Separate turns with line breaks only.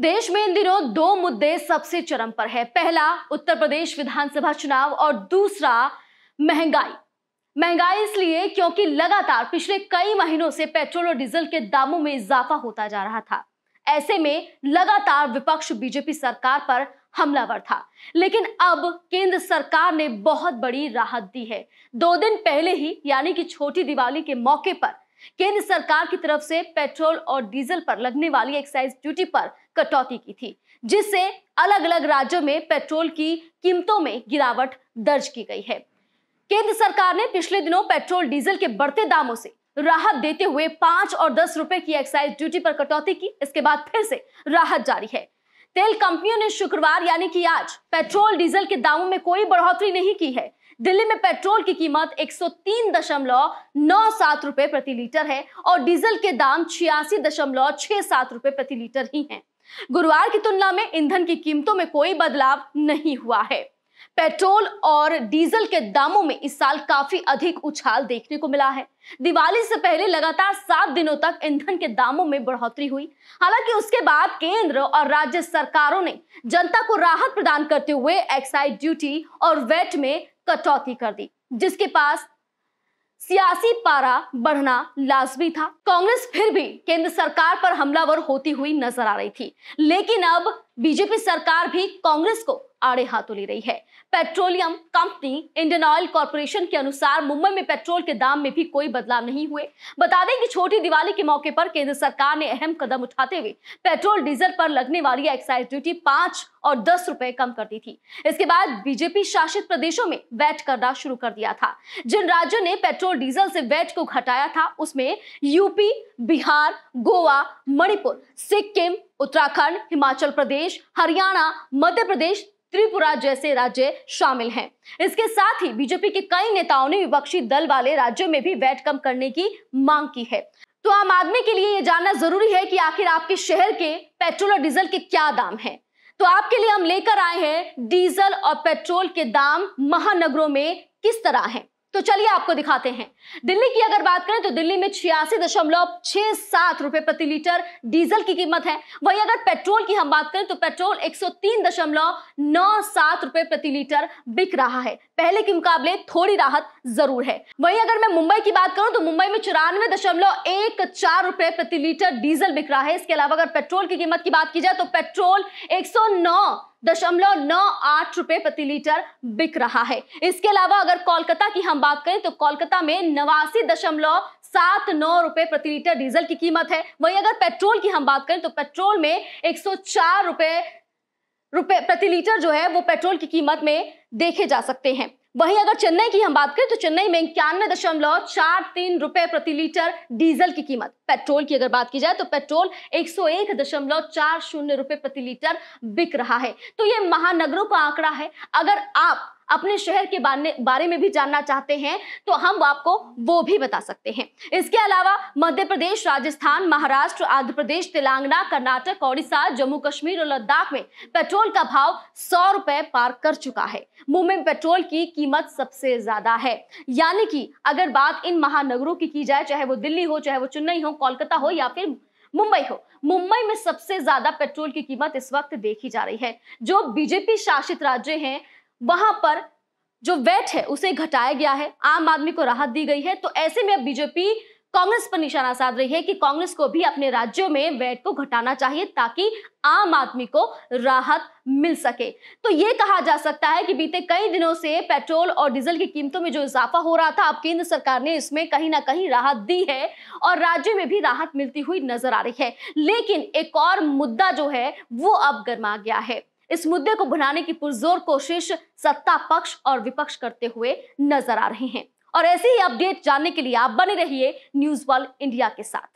देश में इन दिनों दो मुद्दे सबसे चरम पर है पहला उत्तर प्रदेश विधानसभा चुनाव और दूसरा महंगाई महंगाई इसलिए क्योंकि लगातार पिछले कई महीनों से पेट्रोल और डीजल के दामों में इजाफा होता जा रहा था ऐसे में लगातार विपक्ष बीजेपी सरकार पर हमलावर था लेकिन अब केंद्र सरकार ने बहुत बड़ी राहत दी है दो दिन पहले ही यानी कि छोटी दिवाली के मौके पर केंद्र सरकार की तरफ से पेट्रोल और डीजल पर लगने वाली एक्साइज ड्यूटी पर कटौती की थी जिससे अलग अलग राज्यों में पेट्रोल की कीमतों में गिरावट दर्ज की गई है केंद्र सरकार ने पिछले दिनों पेट्रोल डीजल के बढ़ते दामों से राहत देते हुए पांच और दस रुपए की एक्साइज ड्यूटी पर कटौती की इसके बाद फिर से राहत जारी है तेल कंपनियों ने शुक्रवार यानी कि आज पेट्रोल डीजल के दामों में कोई बढ़ोतरी नहीं की है दिल्ली में पेट्रोल की कीमत एक रुपए प्रति लीटर है और डीजल के दाम छियासी रुपए प्रति लीटर ही हैं। गुरुवार की तुलना में ईंधन की कीमतों में कोई बदलाव नहीं हुआ है पेट्रोल और डीजल के दामों में इस साल काफी अधिक उछाल देखने को मिला है दिवाली से पहले लगातार सात दिनों तक ईंधन के दामों में बढ़ोतरी हुई हालांकि उसके बाद केंद्र और राज्य सरकारों ने जनता को राहत प्रदान करते हुए एक्साइज ड्यूटी और वेट में कटौती कर दी जिसके पास सियासी पारा बढ़ना लाजमी था कांग्रेस फिर भी केंद्र सरकार पर हमलावर होती हुई नजर आ रही थी लेकिन अब बीजेपी सरकार भी कांग्रेस को आड़े हाथों ले रही है petroleum company Indian Oil Corporation के अनुसार मुंबई में पेट्रोल के दाम में भी कोई बदलाव नहीं हुए बता दें कि छोटी दिवाली के मौके पर केंद्र सरकार ने अहम कदम उठाते हुए पेट्रोल डीजल पर लगने वाली एक्साइज ड्यूटी पांच और दस रुपए कम कर दी थी इसके बाद बीजेपी शासित प्रदेशों में वैट करना शुरू कर दिया था जिन राज्यों ने पेट्रोल डीजल से वैट को घटाया था उसमें यूपी बिहार गोवा मणिपुर सिक्किम उत्तराखंड हिमाचल प्रदेश हरियाणा मध्य प्रदेश त्रिपुरा जैसे राज्य शामिल हैं इसके साथ ही बीजेपी के कई नेताओं ने विपक्षी दल वाले राज्यों में भी वैट कम करने की मांग की है तो आम आदमी के लिए ये जानना जरूरी है कि आखिर आपके शहर के पेट्रोल और डीजल के क्या दाम हैं तो आपके लिए हम लेकर आए हैं डीजल और पेट्रोल के दाम महानगरों में किस तरह हैं तो चलिए आपको दिखाते हैं दिल्ली की अगर बात करें तो दिल्ली में छियासी दशमलव छह सात रुपए प्रति लीटर डीजल की कीमत है वहीं अगर पेट्रोल की हम बात करें तो पेट्रोल एक सौ तीन दशमलव नौ सात रुपए प्रति लीटर बिक रहा है पहले के मुकाबले थोड़ी राहत जरूर है वहीं अगर मैं मुंबई की बात करूं तो मुंबई में चौरानवे दशमलव एक चार रुपए प्रति लीटर डीजल बिक रहा है इसके अलावा अगर पेट्रोल की कीमत की बात की जाए तो पेट्रोल एक सौ नौ दशमलव नौ आठ रुपए प्रति लीटर बिक रहा है इसके अलावा अगर कोलकाता की हम बात करें तो कोलकाता में नवासी दशमलव सात नौ रुपए प्रति लीटर डीजल की कीमत है वहीं अगर पेट्रोल की हम बात करें तो पेट्रोल में एक सौ चार रुपए रुपए प्रति लीटर जो है वो पेट्रोल की कीमत में देखे जा सकते हैं वहीं अगर चेन्नई की हम बात करें तो चेन्नई में इक्यानवे दशमलव चार तीन रुपए प्रति लीटर डीजल की कीमत पेट्रोल की अगर बात की जाए तो पेट्रोल एक सौ एक दशमलव चार शून्य रुपए प्रति लीटर बिक रहा है तो ये महानगरों का आंकड़ा है अगर आप अपने शहर के बारे में भी जानना चाहते हैं तो हम आपको वो भी बता सकते हैं इसके अलावा मध्य प्रदेश राजस्थान महाराष्ट्र आंध्र प्रदेश तेलंगाना कर्नाटक ओडिशा जम्मू कश्मीर और लद्दाख में पेट्रोल का भाव सौ रुपए पार कर चुका है मुंबई में पेट्रोल की कीमत सबसे ज्यादा है यानी कि अगर बात इन महानगरों की की जाए चाहे वो दिल्ली हो चाहे वो चेन्नई हो कोलकाता हो या फिर मुंबई हो मुंबई में सबसे ज्यादा पेट्रोल की कीमत इस वक्त देखी जा रही है जो बीजेपी शासित राज्य हैं वहां पर जो वेट है उसे घटाया गया है आम आदमी को राहत दी गई है तो ऐसे में अब बीजेपी कांग्रेस पर निशाना साध रही है कि कांग्रेस को भी अपने राज्यों में वैट को घटाना चाहिए ताकि आम आदमी को राहत मिल सके तो ये कहा जा सकता है कि बीते कई दिनों से पेट्रोल और डीजल की कीमतों में जो इजाफा हो रहा था अब केंद्र सरकार ने इसमें कहीं ना कहीं राहत दी है और राज्य में भी राहत मिलती हुई नजर आ रही है लेकिन एक और मुद्दा जो है वो अब गर्मा गया है इस मुद्दे को भुनाने की पुरजोर कोशिश सत्ता पक्ष और विपक्ष करते हुए नजर आ रहे हैं और ऐसी ही अपडेट जानने के लिए आप बने रहिए न्यूज वर्ल्ड इंडिया के साथ